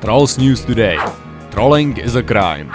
Trolls News Today. Trolling is a crime.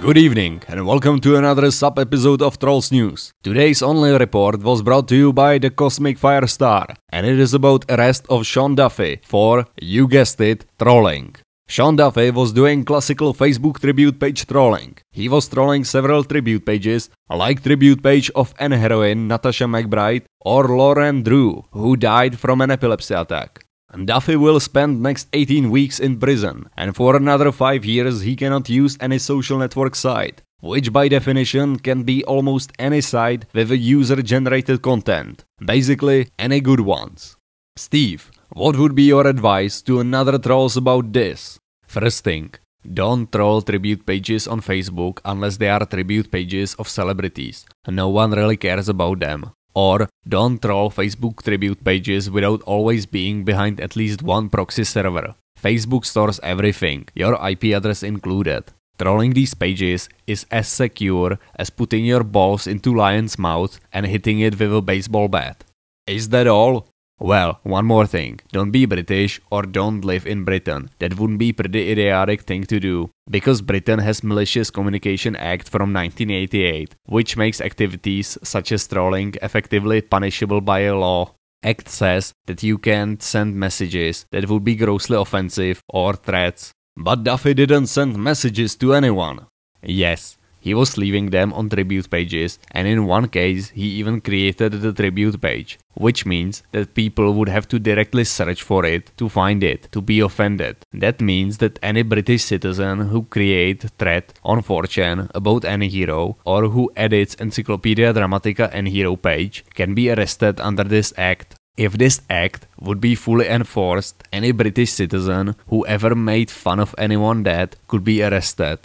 Good evening and welcome to another sub episode of Trolls News. Today's online report was brought to you by the Cosmic Firestar and it is about arrest of Sean Duffy for, you guessed it, trolling. Sean Duffy was doing classical Facebook tribute page trolling. He was trolling several tribute pages, like tribute page of an heroine Natasha McBride or Lauren Drew, who died from an epilepsy attack. Duffy will spend next 18 weeks in prison, and for another 5 years he cannot use any social network site, which by definition can be almost any site with user-generated content, basically any good ones. Steve, what would be your advice to another trolls about this? First thing, don't troll tribute pages on Facebook unless they are tribute pages of celebrities. No one really cares about them or don't troll Facebook tribute pages without always being behind at least one proxy server. Facebook stores everything, your IP address included. Trolling these pages is as secure as putting your balls into lion's mouth and hitting it with a baseball bat. Is that all? Well, one more thing. Don't be British or don't live in Britain. That wouldn't be pretty idiotic thing to do. Because Britain has Malicious Communication Act from 1988, which makes activities such as trolling effectively punishable by a law. Act says that you can't send messages that would be grossly offensive or threats. But Duffy didn't send messages to anyone. Yes, he was leaving them on tribute pages, and in one case, he even created the tribute page, which means that people would have to directly search for it to find it, to be offended. That means that any British citizen who creates threat on 4chan about any hero or who edits Encyclopedia Dramatica and Hero page can be arrested under this act. If this act would be fully enforced, any British citizen who ever made fun of anyone dead could be arrested.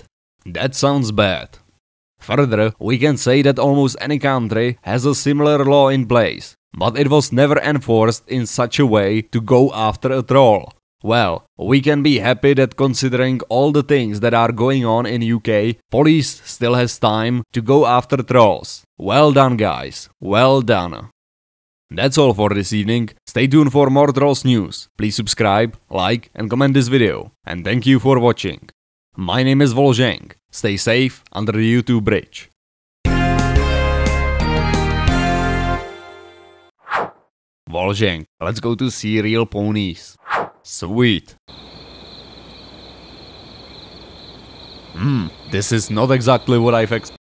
That sounds bad. Further, we can say that almost any country has a similar law in place, but it was never enforced in such a way to go after a troll. Well, we can be happy that considering all the things that are going on in UK, police still has time to go after trolls. Well done guys, well done. That's all for this evening. Stay tuned for more Trolls news. Please subscribe, like and comment this video. And thank you for watching. My name is Volzheng. Stay safe under the YouTube bridge. Volzheng, let's go to see real ponies. Sweet. Hmm, this is not exactly what I've expected.